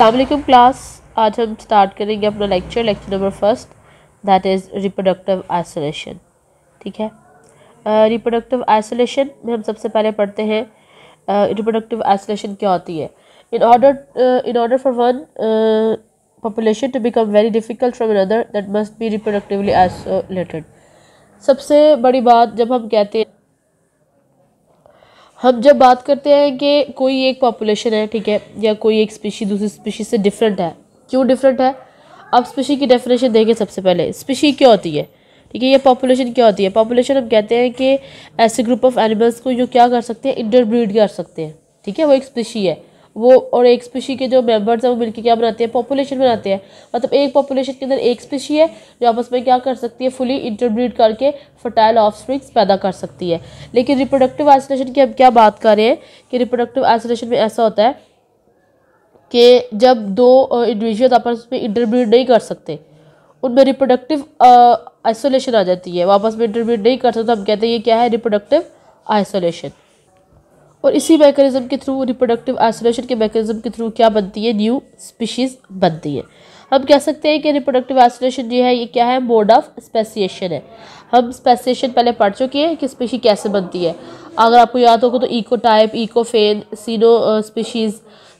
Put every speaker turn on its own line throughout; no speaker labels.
अलकुम class आज हम start करेंगे अपना lecture lecture number first that is reproductive isolation ठीक है रिप्रोडक्टिव uh, आइसोलेशन में हम सबसे पहले पढ़ते हैं रिप्रोडक्टिव आइसोलेशन क्या होती है in order in order for one population to become very difficult from another that must be reproductively isolated सबसे बड़ी बात जब हम कहते हैं हम जब बात करते हैं कि कोई एक पॉपुलेशन है ठीक है या कोई एक स्पीशी दूसरी स्पीशी से डिफरेंट है क्यों डिफरेंट है अब स्पीशी की डेफिनेशन देखें सबसे पहले स्पीशी क्या होती है ठीक है ये पॉपुलेशन क्या होती है पॉपुलेशन हम कहते हैं कि ऐसे ग्रुप ऑफ एनिमल्स को जो क्या कर सकते हैं इंटरब्रीड कर सकते हैं ठीक है वो एक स्पीशी है वो और एक स्पीशी के जो मेम्बर्स हैं वो मिलकर क्या बनाते हैं पॉपुलेशन बनाते हैं मतलब एक पॉपुलेशन के अंदर एक स्पीशी है जो आपस में क्या कर सकती है फुली इंटरब्रीड करके फर्टाइल ऑफ पैदा कर सकती है लेकिन रिप्रोडक्टिव आइसोलेशन की हम क्या बात कर रहे हैं कि रिप्रोडक्टिव आइसोलेशन में ऐसा होता है कि जब दो इंडिविजुअल आपस में इंटरब्रीड नहीं कर सकते उनमें रिप्रोडक्टिव आइसोलेशन आ जाती है वापस में इंटरव्यू नहीं कर सकते तो हम कहते हैं ये क्या है रिप्रोडक्टिव आइसोलेशन और इसी मैकेनिज़म के थ्रू रिप्रोडक्टिव आइसोलेशन के मैकेनिज़म के थ्रू क्या बनती है न्यू स्पीशीज़ बनती है हम कह सकते हैं कि रिप्रोडक्टिव आइसोलेशन जो है ये क्या है मोड ऑफ स्पेसिएशन है हम स्पेसिएशन पहले पढ़ चुके हैं कि स्पीशी कैसे बनती है अगर आपको याद होगा तो ecotype ecophene coenospecies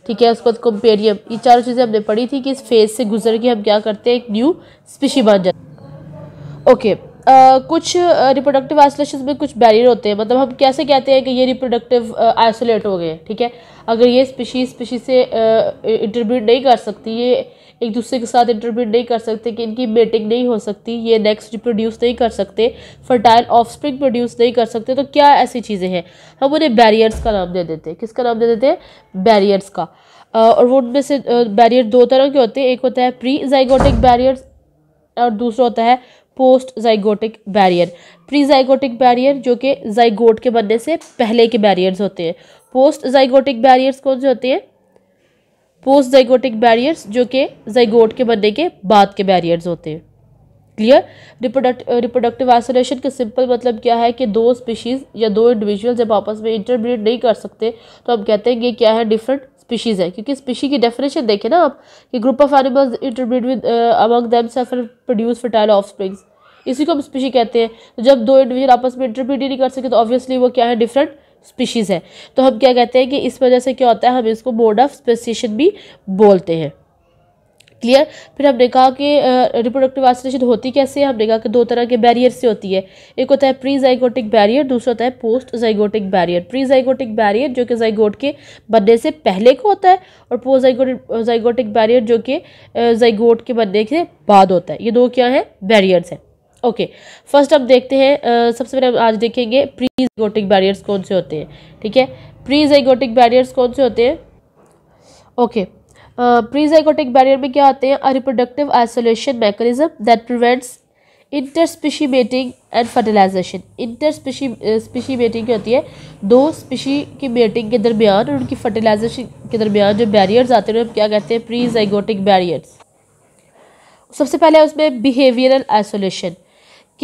ठीक है उसके बाद कंपेरियम ये चारों चीज़ें हमने पढ़ी थी कि इस फेज़ से गुजर के हम क्या करते हैं एक न्यू स्पीशी बन जाती ओके okay. कुछ रिप्रोडक्टिव आइसोलेशन में कुछ बैरियर होते हैं मतलब हम कैसे कहते हैं कि ये रिप्रोडक्टिव आइसोलेट हो गए ठीक है अगर ये स्पीशीज स्पीशीज से इंटरब्यूट नहीं कर सकती ये एक दूसरे के साथ इंटरब्यूट नहीं कर सकते कि इनकी मेटिंग नहीं हो सकती ये नेक्स्ट रिप्रोड्यूस नहीं कर सकते फर्टाइल ऑफस्प्रिंग प्रोड्यूस नहीं कर सकते तो क्या ऐसी चीज़ें हैं हम उन्हें बैरियर्स का नाम दे देते हैं किसका नाम दे देते हैं बैरियर्स का और वो उनमें से बैरियर दो तरह के होते हैं एक होता है प्री जाइगोटिक बैरियर्स और दूसरा होता है post zygotic barrier pre zygotic barrier जो कि जाइगोट के बनने से पहले के बैरियर्स होते हैं पोस्ट जाइगोटिक बैरियर्स कौन से होते हैं पोस्ट जाइगोटिक बैरियर्स जो कि जाइगोट के बनने के बाद के बैरियर्स होते हैं क्लियर रिप्रोडक्ट रिप्रोडक्टिव आइसोलेशन का सिंपल मतलब क्या है कि दो स्पीशीज़ या दो इंडिविजुअल जब आपस में इंटरब्रीड नहीं कर सकते तो हम कहते हैं ये क्या है डिफरेंट स्पीशीज़ है क्योंकि स्पीशी की डेफिनेशन देखें ना आप कि group of animals interbreed with among themselves produce fertile offsprings इसी को हम स्पीशी कहते हैं तो जब दो इंडिविजुअल आपस में इंटरब्रीड ही नहीं कर सके तो ऑब्वियसली वो क्या है डिफरेंट स्पीशीज़ है तो हम क्या कहते हैं कि इस वजह से क्या होता है हम इसको मोड ऑफ स्पेसिएशन भी बोलते हैं क्लियर फिर हमने कहा कि रिप्रोडक्टिव आइसोलेशन होती कैसे है हमने कहा कि दो तरह के बैरियर से होती है एक होता है प्री जाइगोटिक बैरियर दूसरा होता है post zygotic barrier pre zygotic barrier जो कि जाइगोट के बनने से पहले का होता है और पोस्ट जाइगोटिक जाइगोटिक बैरियर जो कि जाइगोट के बनने के बाद होता है ये दो क्या है बैरियर्स हैं ओके फर्स्ट हम देखते हैं सबसे पहले आज देखेंगे प्री जाइगोटिक बैरियर्स कौन से होते हैं ठीक है प्री जाइगोटिक बैरियर्स कौन से होते हैं ओके okay. प्रीजाइकोटिक बैरियर में क्या होते हैं a reproductive isolation mechanism that prevents interspecies mating and fertilisation interspecies species mating क्या होती है दो स्पीशी की मेटिंग के दरमियान और उनकी फर्टिलाइजेशन के दरमियान जो बैरियर्स आते हैं हम क्या कहते हैं प्रीजाइगोटिक बैरियर्स सबसे पहले उसमें बिहेवियरल आइसोलेशन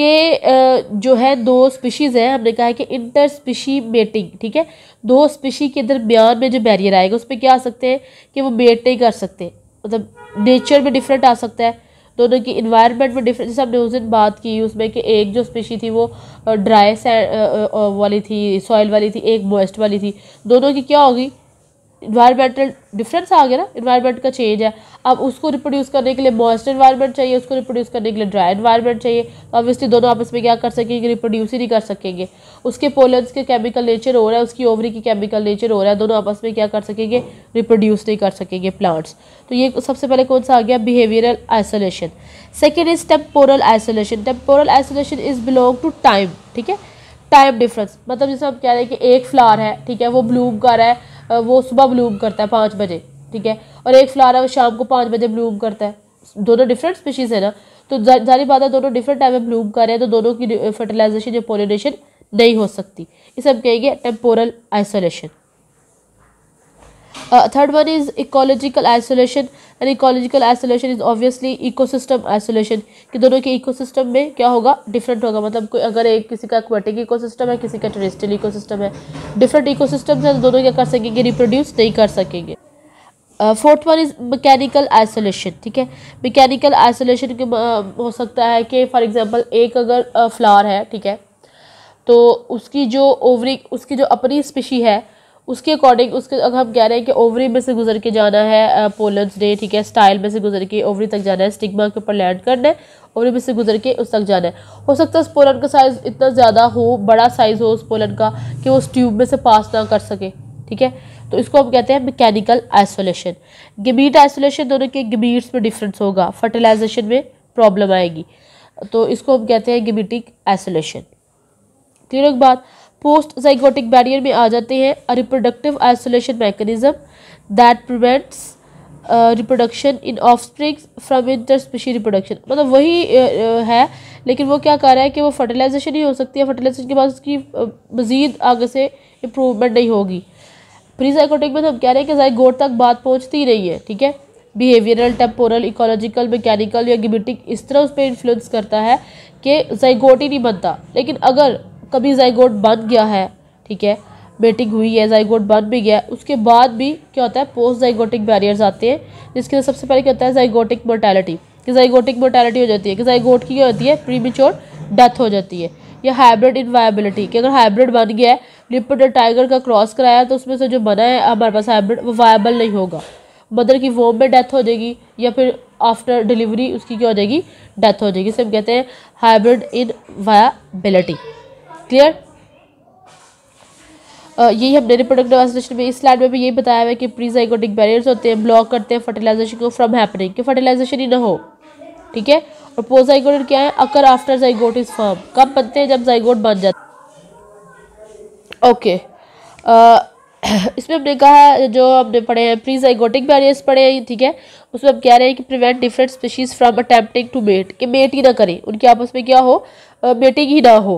के जो है दो स्पीशीज़ हैं हमने कहा है कि इंटर स्पीशी मेटिंग ठीक है दो स्पीशी के दरमियान में जो बैरियर आएगा उस पर क्या आ सकते हैं कि वो मेट नहीं कर सकते मतलब नेचर में डिफरेंट आ सकता है दोनों की इन्वायरमेंट में डिफरेंट जैसे हमने उस दिन बात की उसमें कि एक जो स्पीशी थी वो ड्राई वाली थी सॉइल वाली थी एक मोइस्ट वाली थी दोनों की क्या होगी इन्वायरमेंटल डिफरेंस आ गया ना इन्वायरमेंट का चेंज है अब उसको रिप्रोड्यूस करने के लिए मॉइस्ट इन्वायरमेंट चाहिए उसको रिप्रोड्यूस करने के लिए ड्राई इन्वायरमेंट चाहिए तो ऑब्वियसली दोनों आपस में क्या कर सकेंगे रिप्रोड्यूस ही नहीं कर सकेंगे उसके पोलन्स के केमिकल नेचर हो रहा है उसकी ओवरी की केमिकल नेचर हो रहा है दोनों आपस में क्या कर सकेंगे रिप्रोड्यूस नहीं कर सकेंगे प्लांट्स तो ये सबसे पहले कौन सा आ गया behavioural isolation second is temporal isolation temporal isolation is belong to time ठीक है टाइम डिफरेंस मतलब जैसे हम कह रहे हैं कि एक फ्लावर है ठीक है वो ब्लूम कर रहा है वो सुबह ब्लूम करता है पाँच बजे ठीक है और एक वो शाम को पाँच बजे ब्लूम करता है दोनों डिफरेंट स्पीशीज़ है ना तो जारी बात है दोनों डिफरेंट टाइम में ब्लूम कर रहे हैं तो दोनों की फर्टिलाइजेशन या पोलिनेशन नहीं हो सकती ये सब कहेंगे temporal isolation Uh, third one is ecological isolation and ecological isolation is obviously ecosystem isolation कि दोनों के ecosystem में क्या होगा different होगा मतलब कोई अगर एक किसी का aquatic ecosystem है किसी का terrestrial ecosystem है different ecosystems है तो दोनों क्या कर सकेंगे reproduce नहीं कर सकेंगे fourth one is mechanical isolation ठीक है मैकेनिकल आइसोलेशन के uh, हो सकता है कि फॉर एग्जांपल एक अगर फ्लावर uh, है ठीक है तो उसकी जो ओवरी उसकी जो अपनी स्पीशी है उसके अकॉर्डिंग उसके अगर हम कह रहे हैं कि ओवरी में से गुजर के जाना है पोलन्स ने ठीक है स्टाइल में से गुजर के ओवरी तक जाना है स्टिग्मा के ऊपर लैंड करना है ओवरी में से गुजर के उस तक जाना है हो सकता है उस पोलन का साइज़ इतना ज़्यादा हो बड़ा साइज़ हो उस पोलन का कि वो उस ट्यूब में से पास ना कर सके ठीक है तो इसको हम कहते हैं मैकेनिकल आइसोलेशन गिमीट आइसोलेशन दोनों के गमीट्स में डिफरेंस होगा फर्टिलाइजेशन में प्रॉब्लम आएगी तो इसको हम कहते हैं गमीटिक आइसोलेशन क्लियर एक बात पोस्ट जाइगोटिक बैरियर में आ जाते हैं reproductive isolation mechanism that prevents reproduction in offspring from inter species reproduction मतलब वही uh, uh, है लेकिन वो क्या कर रहा है कि वो फर्टिलाइजेशन ही हो सकती है फर्टिलाइजेशन के बाद उसकी uh, मज़ीद आगे से इम्प्रूवमेंट नहीं होगी प्री जाइकोटिक में तो हम कह रहे हैं कि जाइगोट तक बात पहुँचती ही नहीं है ठीक है बिहेवियरल टेम्पोरल इकोलॉजिकल मैकेनिकल या गिबिटिक इस तरह उस पर इन्फ्लुएंस करता है कि जाइगोट ही नहीं बनता लेकिन अगर कभी जयगोट बन गया है ठीक है मेटिंग हुई है जयगोट बन भी गया उसके बाद भी क्या होता है पोस्ट जयगोटिक बैरियर्स आते हैं जिसके सबसे पहले क्या होता है जयगोटिक मोर्टैलिटी कि जयगोटिक मोर्टैलिटी हो जाती है कि जयगोट की क्या होती है प्रीमिच्योर डेथ हो जाती है या हाइब्रिड इनवायबिलिटी कि अगर हाइब्रिड बन गया है लिपड और टाइगर का क्रॉस कराया तो उसमें से जो बना है हमारे पास हाइब्रिड वो वायबल नहीं होगा मदर की वोम में डेथ हो जाएगी या फिर आफ्टर डिलीवरी उसकी क्या हो जाएगी डेथ हो जाएगी इसे हम कहते हैं hybrid inviability clear uh, यही हमने रिप्रोडक्ट एसोसिएशन में इस स्लाइड में भी यही बताया हुआ है कि प्रीजाइकोटिक बैरियर्स होते हैं ब्लॉक करते हैं फर्टिलाइजेशन को फ्रॉम हैपनिंग कि फर्टिलाइजेशन ही ना हो ठीक है और पोजाइगोट क्या है occur after zygote is form कब बनते हैं जब जाइगोट बन जाते ओके uh, इसमें हमने कहा जो हमने पढ़े हैं प्री जाइगोटिक बैरियर्स पढ़े हैं ठीक है उसमें हम कह रहे हैं कि prevent different species from attempting to mate कि मेट ही ना करें उनके आपस में क्या हो मेटिंग uh, ही ना हो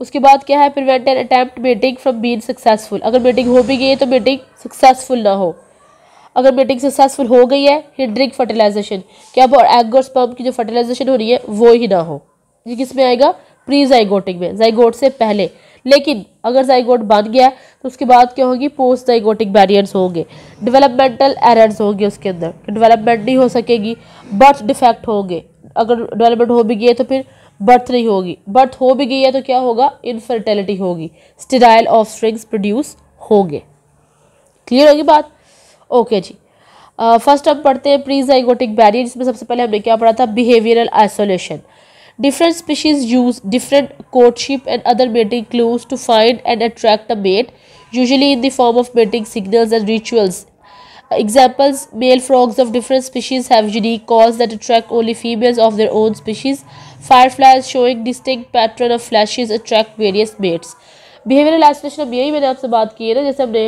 उसके बाद क्या है prevent an attempt meeting from been successful अगर मीटिंग हो भी गई है तो मीटिंग सक्सेसफुल ना हो अगर मीटिंग सक्सेसफुल हो गई है हिंडरिंग फर्टिलाइजेशन क्या और एग और स्पर्म की जो फर्टिलाइजेशन हो रही है वो ही ना हो ये किस में आएगा प्री जाइगोटिक में जाइगोट से पहले लेकिन अगर जाइगोट बन गया तो उसके बाद क्या होगी पोस्ट जाइगोटिक बैरियर्स होंगे डेवलपमेंटल एरर्स होंगे उसके अंदर डेवलपमेंट नहीं हो सकेगी बर्थ डिफेक्ट होंगे अगर डेवलपमेंट हो भी गए तो फिर बर्थ नहीं होगी बर्थ हो भी गई है तो क्या होगा इनफर्टिलिटी होगी स्टेराइल ऑफ स्ट्रिंग्स प्रोड्यूस होंगे क्लियर होगी बात ओके जी फर्स्ट uh, हम पढ़ते हैं प्रीजाइगोटिक बैरियर जिसमें सबसे पहले हमने क्या पढ़ा था behavioural isolation different species use different courtship and other mating clues to find and attract a mate usually in the form of mating signals and rituals examples male frogs of different species have unique calls that attract only females of their own species Fireflies showing distinct pattern of flashes attract various mates. Behavioural isolation अब यही मैंने आपसे बात की है ना जैसे हमने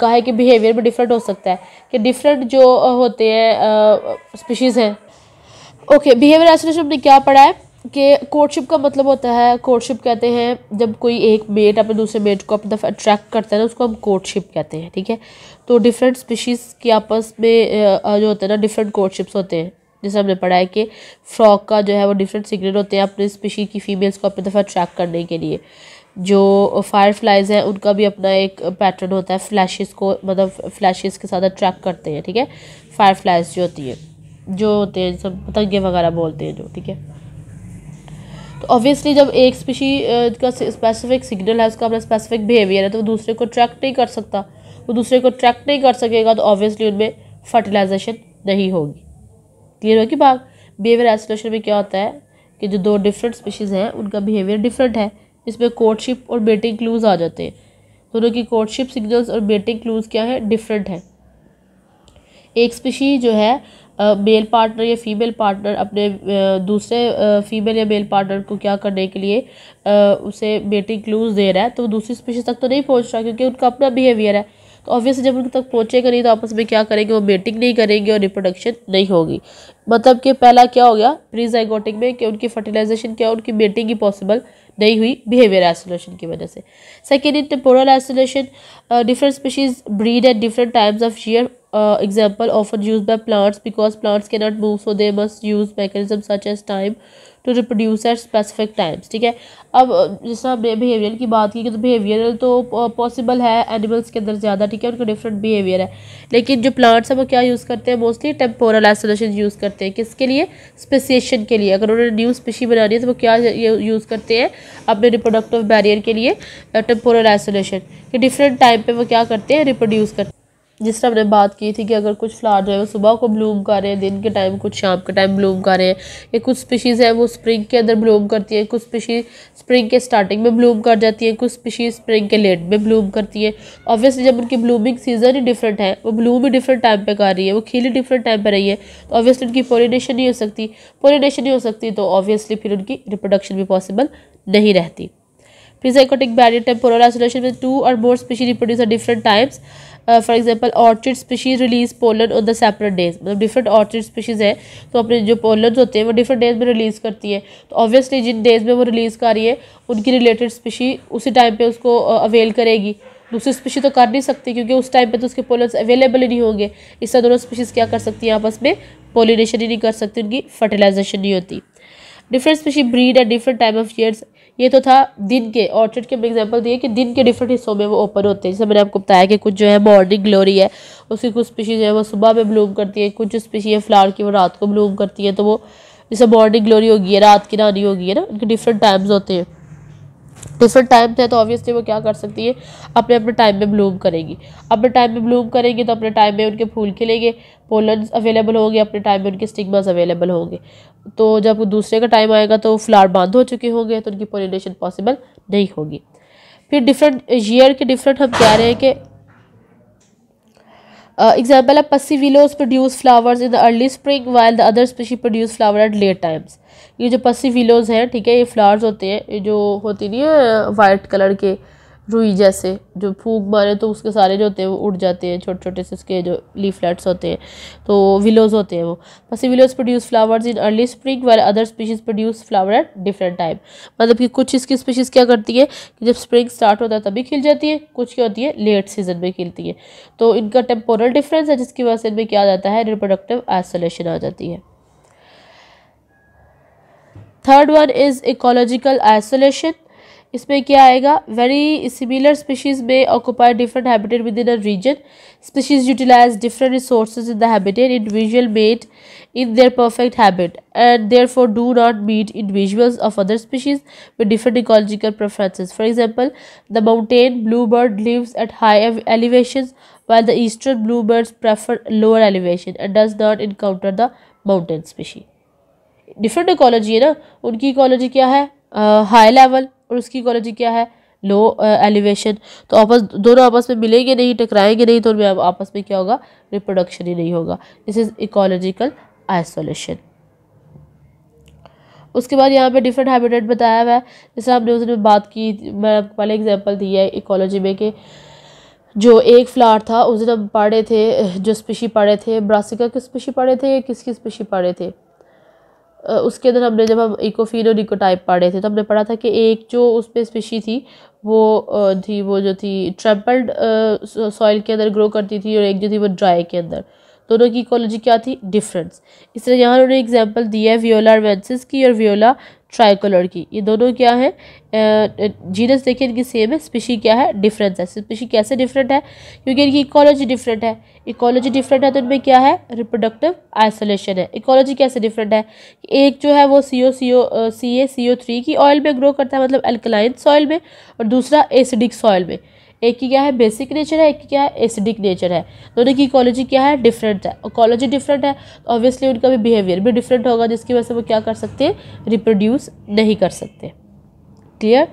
कहा है कि बिहेवियर में डिफरेंट हो सकता है कि डिफरेंट जो होते हैं स्पीशीज़ हैं ओके बिहेवियर आइसोलेशन हमने क्या पढ़ा है कि कोर्टशिप का मतलब होता है कोर्टशिप कहते हैं जब कोई एक मेट अपने दूसरे मेट को अपनी तरफ अट्रैक्ट करता है ना उसको हम कोर्टशिप कहते हैं ठीक है तो डिफरेंट स्पीशीज़ की आपस में जो होता है ना डिफरेंट कोर्टशिप्स होते हैं जैसे हमने पढ़ा है कि फ्रॉक का जो है वो डिफरेंट सिग्नल होते हैं अपने स्पेशी की फीमेल्स को अपनी दफ़ा ट्रैक करने के लिए जो फायर फ्लाइज़ हैं उनका भी अपना एक पैटर्न होता है फ्लैशेस को मतलब फ्लैशेस के साथ अट्रैक्ट करते हैं ठीक है फायर फ्लाइज जो होती है जो होते हैं सब पतंगे वगैरह बोलते हैं जो ठीक है तो ऑब्वियसली जब एक स्पेशी का स्पेसिफिक सिग्नल है उसका अपना स्पेसिफिक बिहेवियर है तो वो दूसरे को ट्रैक नहीं कर सकता वो दूसरे को ट्रैक नहीं कर सकेगा तो ऑब्वियसली उनमें फर्टिलाइजेशन नहीं होगी क्लियर हो कि बात बिहेवियर आइसोलेशन में क्या होता है कि जो दो डिफरेंट स्पीशीज़ हैं उनका बिहेवियर डिफरेंट है इसमें कोर्टशिप और बेटिंग क्लूज आ जाते हैं दोनों तो की कोर्टशिप सिग्नल्स और बेटिंग क्लूज क्या है डिफरेंट है एक स्पीशी जो है मेल पार्टनर या फीमेल पार्टनर अपने दूसरे फीमेल या मेल पार्टनर को क्या करने के लिए उसे बेटिंग क्लूज दे रहा है तो दूसरी स्पीशीज़ तक तो नहीं पहुंच रहा क्योंकि उनका अपना बिहेवियर है तो ऑब्वियसली जब उन तक पहुँचेगा नहीं तो आपस में क्या करेंगे वो मेटिंग नहीं करेंगे और रिप्रोडक्शन नहीं होगी मतलब कि पहला क्या हो गया प्रीजाइगोटिक में कि उनकी फर्टिलाइजेशन क्या उनकी मेटिंग ही पॉसिबल नहीं हुई बिहेवियर आइसोलेशन की वजह से second in temporal isolation different species breed at different times of year example uh, example use used by plants because plants cannot move so they must use mechanism such as time to reproduce at specific times ठीक है अब uh, जिस तरह हमने behaviour की बात की कि तो बिहेवियरल तो पॉसिबल uh, है एनिमल्स के अंदर ज़्यादा ठीक है उनका डिफरेंट बिहेवियर है लेकिन जो प्लांट्स हैं वो क्या यूज़ करते हैं मोस्टली टेम्पोरल आइसोलेशन यूज़ करते हैं किसके लिए स्पेसिएशन के लिए अगर उन्होंने न्यू स्पेशी बनानी है तो वो क्या यूज़ करते हैं अपने रिप्रोडक्टिव बैरियर के लिए टेम्पोरल आइसोलेशन कि डिफरेंट टाइम पर वो क्या करते हैं रिप्रोड्यूस करते हैं जिस तरह हमने बात की थी कि अगर कुछ फ्लावर जो है वो सुबह को ब्लूम कर रहे हैं दिन के टाइम कुछ शाम के टाइम ब्लूम कर रहे हैं या कुछ स्पीशीज़ है वो स्प्रिंग के अंदर ब्लूम करती है कुछ स्पीशीज़ स्प्रिंग के स्टार्टिंग में ब्लूम कर जाती है कुछ स्पीशीज़ स्प्रिंग के लेट में ब्लूम करती है ऑब्वियसली जब उनकी ब्लूमिंग सीजन ही डिफरेंट है वो ब्लूम ही डिफरेंट टाइम पर कर रही है वो खिल ही डिफरेंट टाइम पर रही है तो ऑब्वियसली उनकी पोलिनेशन नहीं हो सकती पोलिनेशन नहीं हो सकती तो ऑब्वियसली फिर उनकी रिप्रोडक्शन भी पॉसिबल नहीं रहती फिर barrier temporal isolation with two or more species reproduce at different times for example orchid species release pollen और द सेपरेट डेज मतलब डिफरेंट ऑर्चिड स्पीशीज़ है तो अपने जो पोलर होते हैं वो डिफरेंट डेज में रिलीज़ करती है तो ऑब्वियसली जिन डेज में वो रिलीज़ कर रही है उनकी रिलेटेड स्पीशी उसी टाइम पर उसको अवेल uh, करेगी दूसरी स्पीशी तो कर नहीं सकती क्योंकि उस टाइम पर तो उसके पोलर अवेलेबल ही नहीं होंगे इससे दोनों स्पीशीज़ क्या कर सकती हैं आपस में पोलिनेशन ही नहीं कर सकती उनकी फर्टिलाइजेशन नहीं होती different species breed at different time of years ये तो था दिन के ऑर्चिड के एग्जाम्पल दिए कि दिन के डिफरेंट हिस्सों में वो ओपन होते हैं जैसे मैंने आपको बताया कि कुछ जो है मॉर्निंग ग्लोरी है उसकी कुछ स्पीशीज़ है वो सुबह में ब्लूम करती है कुछ स्पीशी है फ्लावर की वो रात को ब्लूम करती है तो वो जैसे मॉर्निंग ग्लोरी होगी है रात की रानी होगी है ना उनके डिफरेंट टाइम्स होते हैं डिफरेंट टाइम्स हैं तो ऑब्वियसली वो क्या कर सकती है अपने अपने टाइम में ब्लूम करेंगी अपने टाइम में ब्लूम करेंगी तो अपने टाइम में उनके फूल खिलेंगे पोलन अवेलेबल होंगे अपने टाइम में उनके स्टिग्मास अवेलेबल होंगे तो जब दूसरे का टाइम आएगा तो फ्लावर बंद हो चुके होंगे तो उनकी पोलिनेशन पॉसिबल नहीं होगी फिर डिफरेंट ईयर के डिफरेंट हम कह रहे हैं कि एग्जाम्पल है pussy willows produce flowers in the early spring while the other species produce flower at late times ये जो पसीविलोज़ है ठीक है ये फ्लावर्स होते हैं ये जो होती नहीं है वाइट कलर के रुई जैसे जो फूक मारे तो उसके सारे जो होते हैं वो उड़ जाते हैं छोटे छोटे से उसके जो लीफलेट्स होते हैं तो विलोज होते हैं वो pussy willows produce flowers in early spring वाले other species produce flower at different time मतलब कि कुछ इसकी स्पीशीज़ क्या करती है कि जब स्प्रिंग स्टार्ट होता है तभी खिल जाती है कुछ क्या होती है लेट सीजन में खिलती है तो इनका टेम्पोरल डिफरेंस है जिसकी वजह से इनमें क्या आ जाता है रिप्रोडक्टिव आइसोलेशन आ जाती है third one is ecological isolation इसमें क्या आएगा very similar species may occupy different habitat within a region species utilise different resources in the habitat individual mate in their perfect habit and therefore do not meet individuals of other species with different ecological preferences for example the mountain bluebird lives at high elevation while the eastern bluebirds prefer lower elevation and does not encounter the mountain species. Different ecology है ना उनकी ecology क्या है high level और उसकी ecology क्या है लो elevation तो आपस दोनों आपस में मिलेंगे नहीं टकराएंगे नहीं तो उनमें आपस में क्या होगा रिप्रोडक्शन ही नहीं होगा दिस इज़ इकोलॉजिकल आइसोलेशन उसके बाद यहाँ पे डिफरेंट हैबिटेट बताया हुआ है जैसे हमने उस दिन बात की मैं आपको पहले एग्जांपल दी है इकोलॉजी में कि जो एक फ्लावर था उस दिन हम पढ़े थे जो स्पीशी पढ़े थे ब्रासिका की स्पीशी पढ़े थे या किसकी स्पीशी पढ़े थे उसके अंदर हमने जब हम इकोफिन और इकोटाइप पढ़े थे तो हमने पढ़ा था कि एक जो उसमें स्पेशी थी वो थी वो जो थी ट्रम्पल्ड सॉइल के अंदर ग्रो करती थी और एक जो थी वो ड्राई के अंदर दोनों की इकोलॉजी क्या थी डिफरेंस इस तरह यहाँ उन्होंने एग्जाम्पल दिया है वियोला वेंसिस की और वियोला ट्राइकोलर की ये दोनों क्या है जीनस देखिए इनकी सेम है स्पीशी क्या है डिफरेंस है स्पीशी कैसे डिफरेंट है क्योंकि इनकी इकोलॉजी डिफरेंट है इकोलॉजी डिफरेंट है तो इनमें क्या है रिप्रोडक्टिव आइसोलेशन है इकोलॉजी कैसे डिफरेंट है एक जो है वो C O C O C A C O three की ऑयल में ग्रो करता है मतलब अल्कलाइन सॉइल में और दूसरा एसिडिक सॉइल में एक की क्या है बेसिक नेचर है एक की क्या है एसिडिक नेचर है दोनों की इकोलॉजी क्या है डिफरेंट है इकोलॉजी डिफरेंट है तो ऑब्वियसली उनका भी बिहेवियर भी डिफरेंट होगा जिसकी वजह से वो क्या कर सकते हैं रिप्रोड्यूस नहीं कर सकते clear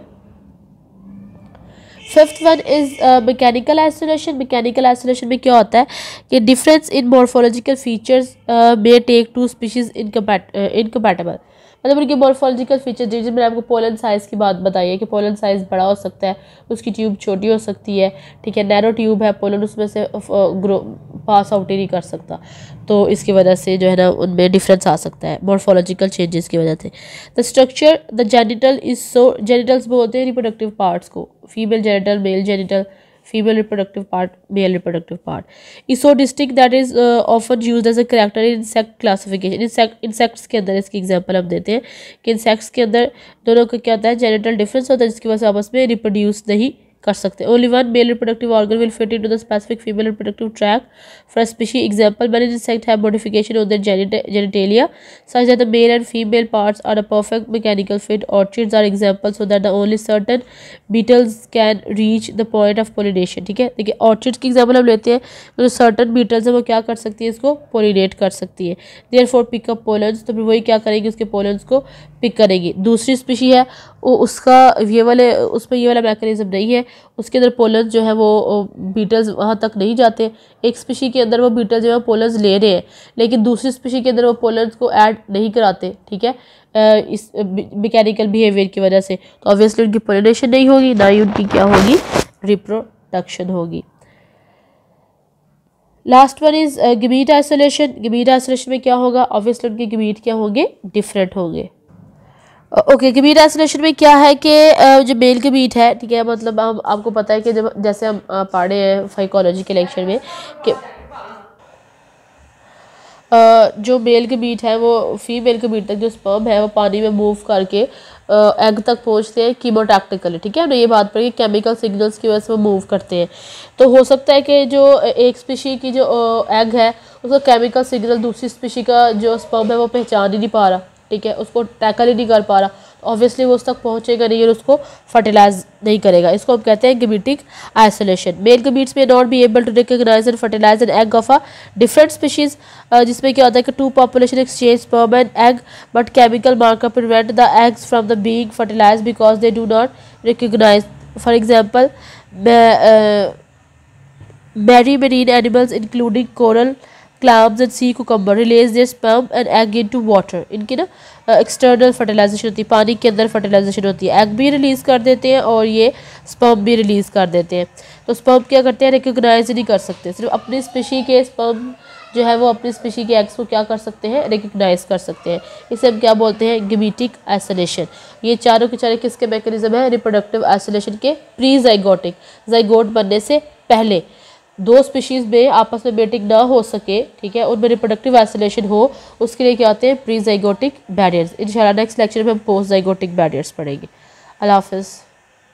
fifth one is mechanical isolation mechanical isolation में क्या होता है कि difference in morphological features may take two species incompat incompatible मतलब उनके मॉर्फोलॉजिकल फीचर जैसे मैंने आपको पोलन साइज़ की बात बताई है कि पोलन साइज़ बड़ा हो सकता है उसकी ट्यूब छोटी हो सकती है ठीक है नैरो ट्यूब है पोलन उसमें से ग्रो पास आउट ही नहीं कर सकता तो इसकी वजह से जो है ना उनमें डिफरेंस आ सकता है मॉर्फोलॉजिकल चेंजेस की वजह से the structure the genital is so genitals बोलते हैं रिप्रोडक्टिव पार्ट्स को female genital male genital female reproductive part male reproductive part is so distinct that is often use as a character insect classification insects के अंदर इसकी example हम देते हैं कि इंसेक्ट्स के अंदर दोनों का क्या होता है जेनेटल डिफरेंस होता है जिसकी वजह से आपस में रिप्रोड्यूस नहीं कर सकते हैं only one male reproductive organ will fit to the specific female reproductive track for species example many insect है modification on their genitalia such that the male and female parts are a perfect mechanical fit orchids are example so that the only certain beetles can reach the point of pollination ठीक है देखिए orchids की example हम लेते हैं तो जो certain Beatles है वो क्या कर सकती है इसको पोलिनेट कर सकती है देयर फॉर पिकअप पोलन्स तो फिर वही क्या करेंगे उसके पोलन्स को पिक करेगी दूसरी स्पीशी है वो उसका ये वाले उस पर ये वाला मैकेनिज़म नहीं है उसके अंदर पोलर्स जो है वो बीटल्स वहाँ तक नहीं जाते एक स्पीशी के अंदर वो बीटल्स जो है पोलर्स ले रहे हैं लेकिन दूसरी स्पीशी के अंदर वो पोलर्स को ऐड नहीं कराते ठीक है इस मैकेनिकल बिहेवियर की वजह से तो ऑब्वियसली उनकी पोलिनेशन नहीं होगी ना ही उनकी क्या होगी रिप्रोडक्शन होगी last one is gamete isolation gamete isolation में क्या होगा ऑब्वियसली उनके गमीट क्या होंगे डिफरेंट होंगे ओके कबीर आइसोलेशन में क्या है कि जो मेल कबीट है ठीक है मतलब हम आपको पता है कि जब जैसे हम पढ़े हैं फाइकोलॉजी के लेक्चर में कि जो मेल कबीट है वो फीमेल बीट तक जो स्पर्म है वो पानी में मूव करके एग तक पहुंचते हैं कीमोटैक्टिकली ठीक है हमने ये बात पढ़ी केमिकल सिग्नल्स की वजह से वो मूव करते हैं तो हो सकता है कि जो एक स्पीशी की जो एग है उसका केमिकल सिग्नल दूसरी स्पीशी का जो स्पर्म है वो पहचान ही नहीं पा रहा ठीक है उसको टैकल ही नहीं कर पा रहा तो ऑब्वियसली वो उस तक पहुँचेगा नहीं और उसको फर्टिलाइज नहीं करेगा इसको हम कहते हैं gametic isolation male gametes may not be able to recognise and fertilise an egg of a different species जिसमें क्या होता है कि two population exchange sperm and egg but chemical markup prevent the eggs from the being fertilise because they do not recognise for example mary marine animals including coral and sea cucumber release relays their and egg into water इनकी ना external fertilisation होती है पानी के अंदर fertilisation होती है egg भी रिलीज़ कर देते हैं और ये स्पर्म भी रिलीज़ कर देते हैं तो स्पर्म क्या करते हैं रिकगनाइज नहीं कर सकते सिर्फ अपनी स्पेशी के स्पर्म जो है वो अपनी स्पेशी के एग्स को क्या कर सकते हैं रिकोगनाइज कर सकते हैं इसे हम क्या बोलते हैं गमीटिक आइसोलेशन ये चारों के चारों किसके मैकेनिज्म है रिप्रोडक्टिव आइसोलेशन के प्री जाइगोटिक जाइगोट बनने से पहले दो स्पीशीज़ में आपस में मेटिंग ना हो सके ठीक है उनमें रिप्रोडक्टिव आइसोलेशन हो उसके लिए क्या होते हैं pre zygotic barriers in next lecture में हम पोस्ट जाइगोटिक बैरियर्स पढ़ेंगे अल्लाह हाफिज़